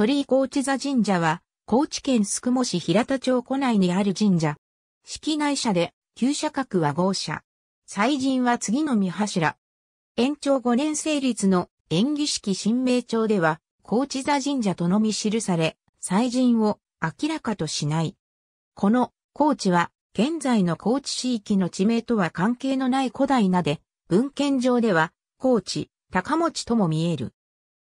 鳥居高知座神社は、高知県宿毛市平田町湖内にある神社。式内社で、旧社格は豪社。祭神は次の三柱。延長5年成立の演技式新名帳では、高知座神社とのみ記され、祭神を明らかとしない。この高知は、現在の高知市域の地名とは関係のない古代名で、文献上では、高知、高持とも見える。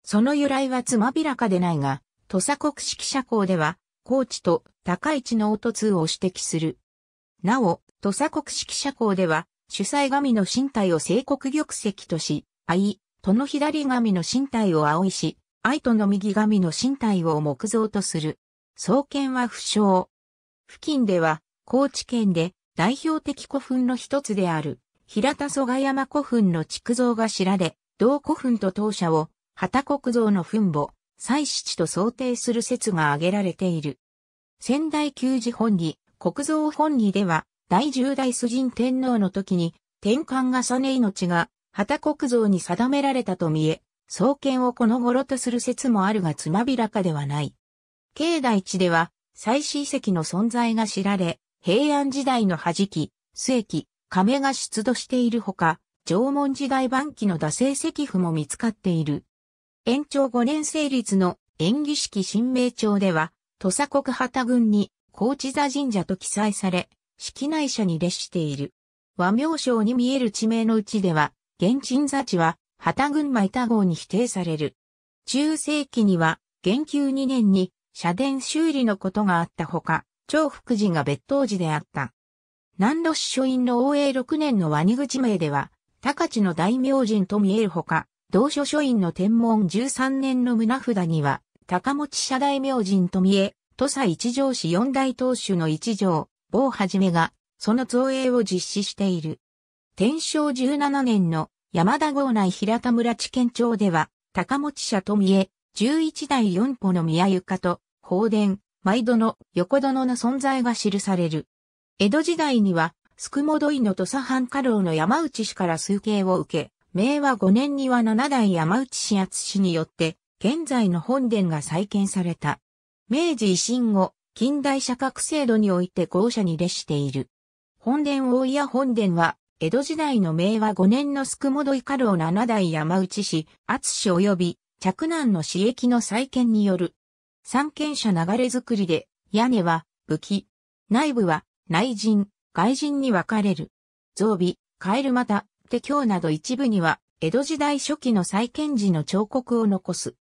その由来はつまびらかでないが、土佐国式社交では、高知と高市の音通を指摘する。なお、土佐国式社交では、主催神の身体を聖国玉石とし、愛、との左神の身体を青いし、愛との右神の身体を木造とする。創建は不詳。付近では、高知県で代表的古墳の一つである、平田蘇我山古墳の築造が知られ、同古墳と当社を、畑国造の墳墓、祭祀地と想定する説が挙げられている。仙台旧寺本儀、国蔵本儀では、第十代崇神天皇の時に、天官重ね命が、旗国蔵に定められたと見え、創建をこの頃とする説もあるがつまびらかではない。境内地では、祭祀遺跡の存在が知られ、平安時代の弾き、末期、亀が出土しているほか、縄文時代晩期の打製石符も見つかっている。延長5年成立の演技式新名帳では、土佐国旗軍に高知座神社と記載され、式内社に列している。和名称に見える地名のうちでは、現鎮座地は、旗軍馬田号に否定される。中世紀には、元久2年に、社殿修理のことがあったほか、長福寺が別当寺であった。南路市書院の応永6年の和ニ口名では、高知の大名人と見えるほか、同書書院の天文13年の胸札には、高持社大明神富江、土佐一条氏四大当主の一条、某はじめが、その造営を実施している。天正17年の山田郷内平田村地県庁では、高持社富江、11代四歩の宮床と、宝殿、毎殿、の横殿の存在が記される。江戸時代には、宿どいの土佐藩家老の山内氏から数形を受け、明和5年には七代山内氏厚氏によって、現在の本殿が再建された。明治維新後、近代社格制度において豪舎に列している。本殿大谷本殿は、江戸時代の明和5年の宿戻い家老七代山内氏、厚氏及び、着難の私益の再建による。三軒舎流れ作りで、屋根は、武器。内部は、内陣、外陣に分かれる。増備、カエルまた、手鏡など一部には、江戸時代初期の再建時の彫刻を残す。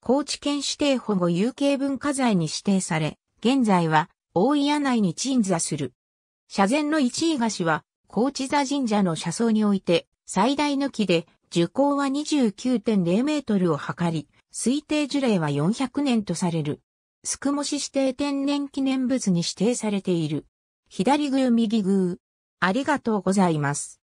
高知県指定保護有形文化財に指定され、現在は大井内に鎮座する。社前の一位菓子は、高知座神社の車窓において、最大の木で、樹高は29.0メートルを測り、推定樹齢は400年とされる。宿も市指定天然記念物に指定されている。左宮右宮。ありがとうございます。